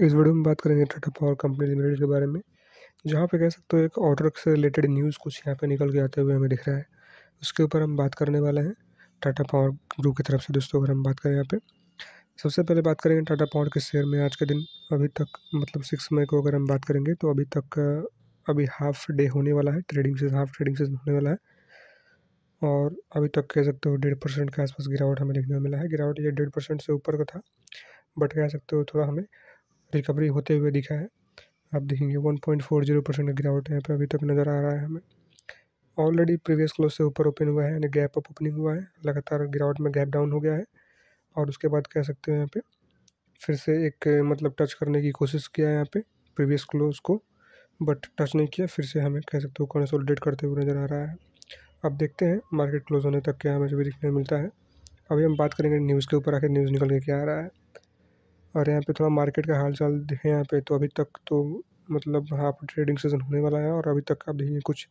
इस वीडियो में बात करेंगे टाटा पावर कंपनी लिमिटेड के बारे में जहाँ पे कह सकते हो एक ऑर्डर से रिलेटेड न्यूज़ कुछ यहाँ पे निकल के आते हुए हमें दिख रहा है उसके ऊपर हम बात करने वाले हैं टाटा पावर ग्रुप की तरफ से दोस्तों अगर हम बात करें यहाँ पे सबसे पहले बात करेंगे टाटा पावर के शेयर में आज के दिन अभी तक मतलब सिक्स मई को अगर हम बात करेंगे तो अभी तक अभी हाफ डे होने वाला है ट्रेडिंग से हाफ ट्रेडिंग से होने वाला है और अभी तक कह सकते हो डेढ़ परसेंट के आसपास गिरावट हमें देखने को मिला है गिरावट ये डेढ़ परसेंट से ऊपर का था बट कह सकते हो थोड़ा हमें रिकवरी होते हुए दिखा है आप देखेंगे one point four zero percent का गिरावट यहाँ पे अभी तक नज़र आ रहा है हमें ऑलरेडी प्रीवियस क्लोज से ऊपर ओपन हुआ है यानी गैप अप ओपनिंग हुआ है लगातार गिरावट में गैप डाउन हो गया है और उसके बाद कह सकते हो यहाँ पे फिर से एक मतलब टच करने की कोशिश किया है यहाँ पे प्रीवियस क्लोज को बट टच नहीं किया फिर से हमें कह सकते हो कॉन्सोलिडेट करते हुए नज़र आ रहा है अब देखते हैं मार्केट क्लोज होने तक क्या हमें जो भी देखने मिलता है अभी हम बात करेंगे न्यूज़ के ऊपर आखिर न्यूज़ निकल के क्या आ रहा है और यहाँ पे थोड़ा मार्केट का हाल चाल देखें यहाँ पे तो अभी तक तो मतलब हाफ ट्रेडिंग सीजन होने वाला है और अभी तक आप देखेंगे कुछ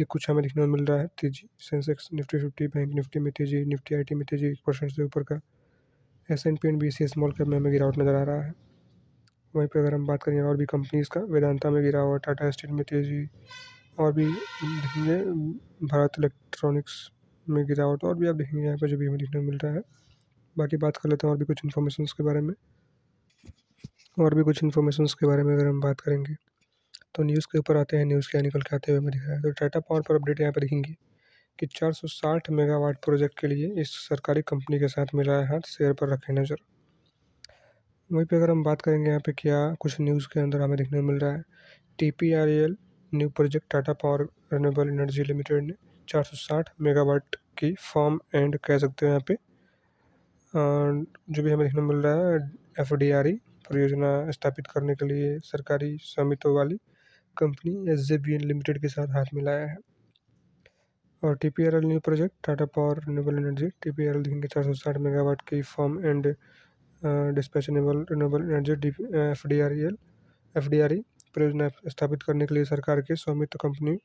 ये कुछ हमें देखने में मिल रहा है तेजी Sensex Nifty fifty bank Nifty में तेजी निफ्टी आई में तेजी एक परसेंट से ऊपर का S N P N B C small cap में हमें गिरावट नज़र आ रहा है वहीं पर अगर हम बात करें और भी कंपनीज़ का वेदांता में गिरावट टाटा स्टील में तेज़ी और भी देखेंगे भारत इलेक्ट्रॉनिक्स में गिरावट और भी आप देखेंगे यहाँ पर जो भी हमें देखने को मिल रहा है बाकी बात कर लेते हैं और भी कुछ इन्फॉर्मेशन के बारे में और भी कुछ इन्फॉर्मेशन के बारे में अगर हम बात करेंगे तो न्यूज़ के ऊपर आते हैं न्यूज़ क्या निकल के आते हुए हमें दिखाया है तो टाटा पावर पर अपडेट यहाँ पर देखेंगे कि 460 मेगावाट प्रोजेक्ट के लिए इस सरकारी कंपनी के साथ मिला है हाथ शेयर पर रखें नज़र वहीं पर अगर हम बात करेंगे यहाँ पे क्या कुछ न्यूज़ के अंदर हमें देखने को मिल रहा है T P R L new project Tata power renewable energy limited ने चार मेगावाट की फॉर्म एंड कह सकते हैं यहाँ पर जो भी हमें देखने मिल रहा है एफ डी आर ई परियोजना स्थापित करने के लिए सरकारी स्वामित्व वाली company S J B N limited के साथ हाथ मिलाया है और T P R L new project Tata power renewable energy T P R L देखेंगे चार सौ साठ मेगावाट की firm and dispatchable renewable renewable energy F D R L F D R E परियोजना स्थापित करने के लिए सरकार के स्वामित्व कंपनी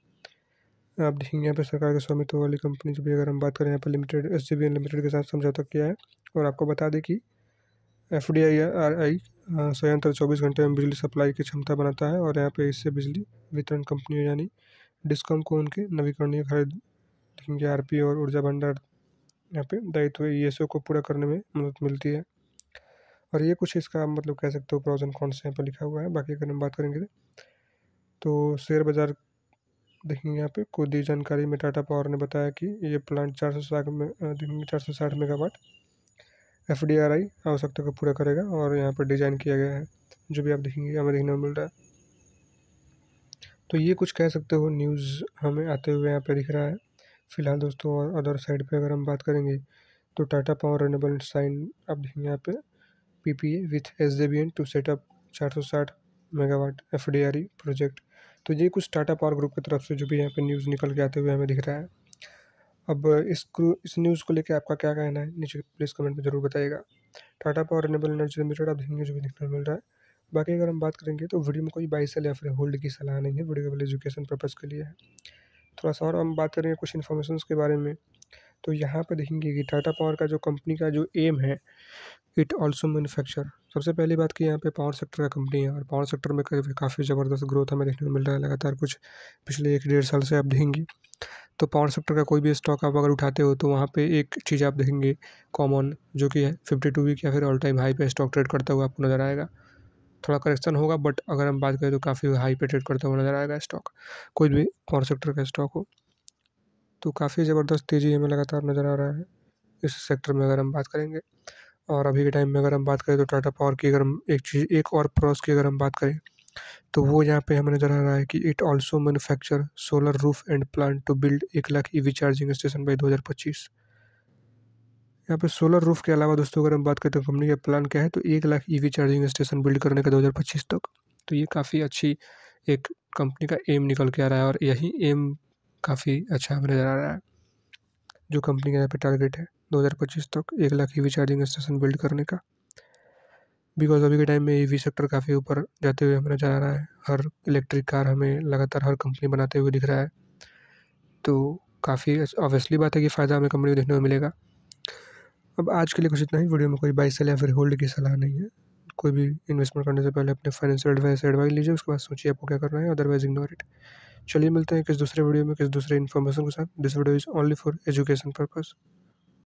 आप देखेंगे यहाँ पे सरकार के स्वामित्व वाली कंपनी जो भी अगर हम बात करें यहाँ पर लिमिटेड एस लिमिटेड के साथ समझौता किया है और आपको बता दें कि F D I R I संयंत्र चौबीस घंटे में बिजली सप्लाई की क्षमता बनाता है और यहाँ पे इससे बिजली वितरण कंपनी यानी डिस्कॉम को उनके नवीकरणीय खरीद देखेंगे आर पी और ऊर्जा भंडार यहाँ पे दायित्व ई एस ओ को पूरा करने में मदद मिलती है और ये कुछ इसका मतलब कह सकते हो प्रोजन कौन से यहाँ पर लिखा हुआ है बाकी अगर हम बात करेंगे तो शेयर बाज़ार देखेंगे यहाँ पे को दी जानकारी में टाटा पावर ने बताया कि ये प्लांट चार सौ साठ में देखेंगे चार सौ साठ megawatt F D R I आवश्यकता को पूरा करेगा और यहाँ पर डिज़ाइन किया गया है जो भी आप देखेंगे हमें देखने को मिल रहा है तो ये कुछ कह सकते हो न्यूज़ हमें आते हुए यहाँ पर दिख रहा है फिलहाल दोस्तों और अदर साइड पर अगर हम बात करेंगे तो टाटा पावर रिनेबल साइन आप देखेंगे यहाँ पे P P A with S J B N to setup चार सौ साठ megawatt F D R E project तो ये कुछ टाटा पावर ग्रुप की तरफ से जो भी यहाँ पे न्यूज़ निकल के आते हुए हमें दिख रहा है अब इस इस न्यूज़ को लेकर आपका क्या कहना है नीचे प्लीज़ कमेंट में ज़रूर बताइएगा Tata power renewable energy limited आप देखेंगे जो भी देखने मिल रहा है बाकी अगर हम बात करेंगे तो वीडियो में कोई बाई सेल या फिर होल्ड की सलाह नहीं है वीडियो केवल एजुकेशन पर्पज़ के लिए है थोड़ा सा और हम बात करेंगे कुछ इन्फॉर्मेशन के बारे में तो यहाँ पर देखेंगे कि टाटा पावर का जो कंपनी का जो एम है इट ऑल्सो मैनुफैक्चर सबसे पहली बात कि यहाँ पे पावर सेक्टर का कंपनी है और पावर सेक्टर में काफ़ी ज़बरदस्त ग्रोथ हमें देखने को मिल रहा है लगातार कुछ पिछले एक डेढ़ साल से आप देखेंगे तो पावर सेक्टर का कोई भी स्टॉक आप अगर उठाते हो तो वहाँ पे एक चीज़ आप देखेंगे कॉमन जो कि है फिफ्टी टू वीक या फिर ऑल टाइम हाई पे स्टॉक ट्रेड करता हुआ आपको नज़र आएगा थोड़ा करेक्शन होगा बट अगर हम बात करें तो काफ़ी हाई पे ट्रेड करता हुआ नज़र आएगा स्टॉक कोई भी पावर सेक्टर का स्टॉक हो तो काफ़ी ज़बरदस्त तेज़ी हमें लगातार नज़र आ रहा है इस सेक्टर में अगर हम बात करेंगे और अभी के टाइम में अगर हम बात करें तो टाटा पावर की अगर हम एक चीज़ एक और प्रोस की अगर हम बात करें तो वो यहाँ पे हमें नज़र आ रहा है कि it also manufacture solar roof and plan to build एक lakh e charging station by दो हज़ार पच्चीस यहाँ पर सोलर रूफ के अलावा दोस्तों अगर हम बात करें तो कंपनी का प्लान क्या है तो एक lakh e charging station build करने का पच्चीस तक तो ये काफ़ी अच्छी एक कंपनी का एम निकल के आ रहा है और यही एम काफ़ी अच्छा हमें नज़र आ रहा है जो कंपनी का यहाँ पे टारगेट है 2025 तक एक lakh e charging station build करने का बिकॉज अभी के टाइम में ई सेक्टर काफ़ी ऊपर जाते हुए हमें नज़र आ रहा है हर इलेक्ट्रिक कार हमें लगातार हर कंपनी बनाते हुए दिख रहा है तो काफ़ी ऑब्वियसली बात है कि फ़ायदा हमें कंपनी को देखने को मिलेगा अब आज के लिए कुछ इतना ही वीडियो में कोई बाई सेल या फिर होल्ड की सलाह नहीं है कोई भी इन्वेस्टमेंट करने से पहले अपने फाइनेंशियल एडवाइस एडवाइस लीजिए उसके बाद सोचिए आपको क्या करना है अदरवाइज इग्नोर इट चलिए मिलते हैं किसी दूसरे वीडियो में किसी दूसरे इन्फॉर्मेशन के साथ this video is only for education purpose